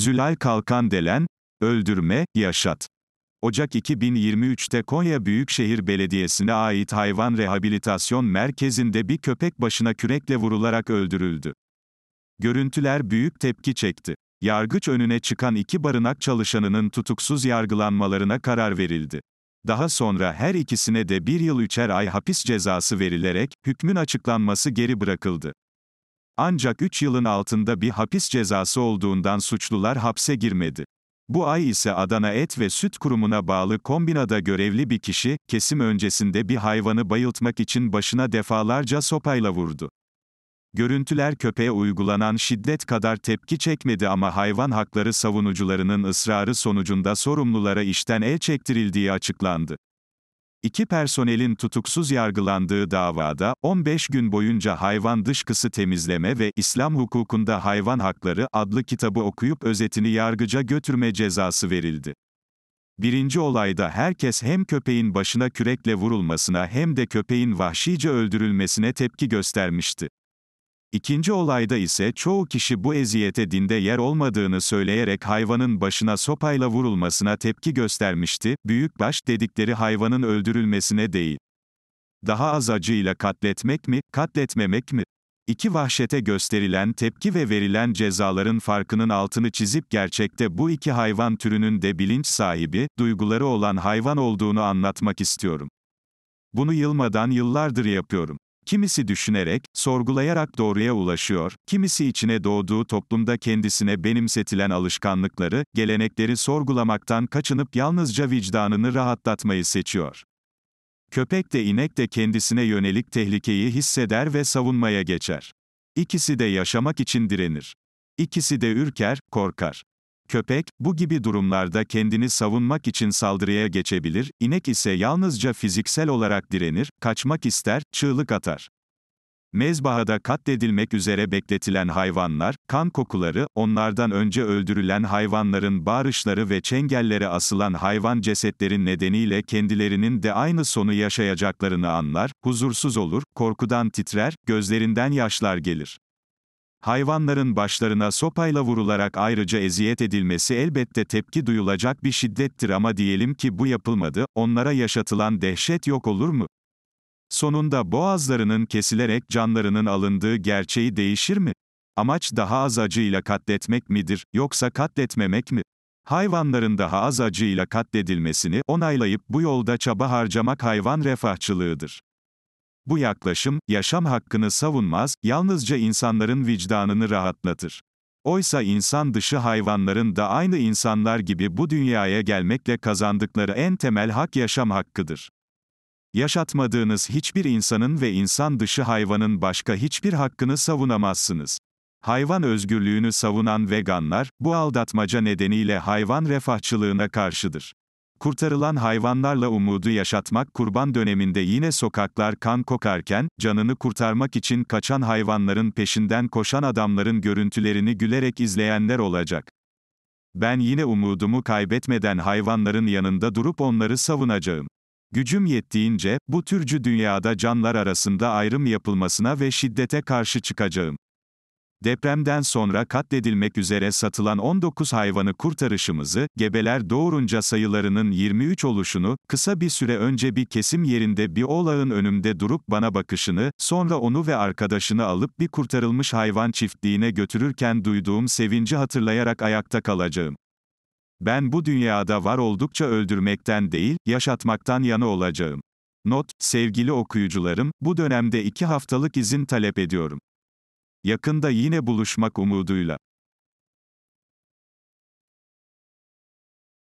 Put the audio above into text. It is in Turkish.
Zülal Kalkan Delen, Öldürme, Yaşat. Ocak 2023'te Konya Büyükşehir Belediyesi'ne ait hayvan rehabilitasyon merkezinde bir köpek başına kürekle vurularak öldürüldü. Görüntüler büyük tepki çekti. Yargıç önüne çıkan iki barınak çalışanının tutuksuz yargılanmalarına karar verildi. Daha sonra her ikisine de bir yıl üçer ay hapis cezası verilerek, hükmün açıklanması geri bırakıldı. Ancak 3 yılın altında bir hapis cezası olduğundan suçlular hapse girmedi. Bu ay ise Adana Et ve Süt Kurumu'na bağlı kombinada görevli bir kişi, kesim öncesinde bir hayvanı bayıltmak için başına defalarca sopayla vurdu. Görüntüler köpeğe uygulanan şiddet kadar tepki çekmedi ama hayvan hakları savunucularının ısrarı sonucunda sorumlulara işten el çektirildiği açıklandı. İki personelin tutuksuz yargılandığı davada, 15 gün boyunca hayvan dışkısı temizleme ve İslam hukukunda hayvan hakları adlı kitabı okuyup özetini yargıca götürme cezası verildi. Birinci olayda herkes hem köpeğin başına kürekle vurulmasına hem de köpeğin vahşice öldürülmesine tepki göstermişti. İkinci olayda ise çoğu kişi bu eziyete dinde yer olmadığını söyleyerek hayvanın başına sopayla vurulmasına tepki göstermişti, büyükbaş dedikleri hayvanın öldürülmesine değil. Daha az acıyla katletmek mi, katletmemek mi? İki vahşete gösterilen tepki ve verilen cezaların farkının altını çizip gerçekte bu iki hayvan türünün de bilinç sahibi, duyguları olan hayvan olduğunu anlatmak istiyorum. Bunu yılmadan yıllardır yapıyorum. Kimisi düşünerek, sorgulayarak doğruya ulaşıyor, kimisi içine doğduğu toplumda kendisine benimsetilen alışkanlıkları, gelenekleri sorgulamaktan kaçınıp yalnızca vicdanını rahatlatmayı seçiyor. Köpek de inek de kendisine yönelik tehlikeyi hisseder ve savunmaya geçer. İkisi de yaşamak için direnir. İkisi de ürker, korkar. Köpek, bu gibi durumlarda kendini savunmak için saldırıya geçebilir, inek ise yalnızca fiziksel olarak direnir, kaçmak ister, çığlık atar. Mezbahada katledilmek üzere bekletilen hayvanlar, kan kokuları, onlardan önce öldürülen hayvanların bağırışları ve çengellere asılan hayvan cesetleri nedeniyle kendilerinin de aynı sonu yaşayacaklarını anlar, huzursuz olur, korkudan titrer, gözlerinden yaşlar gelir. Hayvanların başlarına sopayla vurularak ayrıca eziyet edilmesi elbette tepki duyulacak bir şiddettir ama diyelim ki bu yapılmadı, onlara yaşatılan dehşet yok olur mu? Sonunda boğazlarının kesilerek canlarının alındığı gerçeği değişir mi? Amaç daha az acıyla katletmek midir, yoksa katletmemek mi? Hayvanların daha az acıyla katledilmesini onaylayıp bu yolda çaba harcamak hayvan refahçılığıdır. Bu yaklaşım, yaşam hakkını savunmaz, yalnızca insanların vicdanını rahatlatır. Oysa insan dışı hayvanların da aynı insanlar gibi bu dünyaya gelmekle kazandıkları en temel hak yaşam hakkıdır. Yaşatmadığınız hiçbir insanın ve insan dışı hayvanın başka hiçbir hakkını savunamazsınız. Hayvan özgürlüğünü savunan veganlar, bu aldatmaca nedeniyle hayvan refahçılığına karşıdır. Kurtarılan hayvanlarla umudu yaşatmak kurban döneminde yine sokaklar kan kokarken, canını kurtarmak için kaçan hayvanların peşinden koşan adamların görüntülerini gülerek izleyenler olacak. Ben yine umudumu kaybetmeden hayvanların yanında durup onları savunacağım. Gücüm yettiğince, bu türcü dünyada canlar arasında ayrım yapılmasına ve şiddete karşı çıkacağım. Depremden sonra katledilmek üzere satılan 19 hayvanı kurtarışımızı, gebeler doğurunca sayılarının 23 oluşunu, kısa bir süre önce bir kesim yerinde bir oğlağın önümde durup bana bakışını, sonra onu ve arkadaşını alıp bir kurtarılmış hayvan çiftliğine götürürken duyduğum sevinci hatırlayarak ayakta kalacağım. Ben bu dünyada var oldukça öldürmekten değil, yaşatmaktan yana olacağım. Not, sevgili okuyucularım, bu dönemde iki haftalık izin talep ediyorum. Yakında yine buluşmak umuduyla.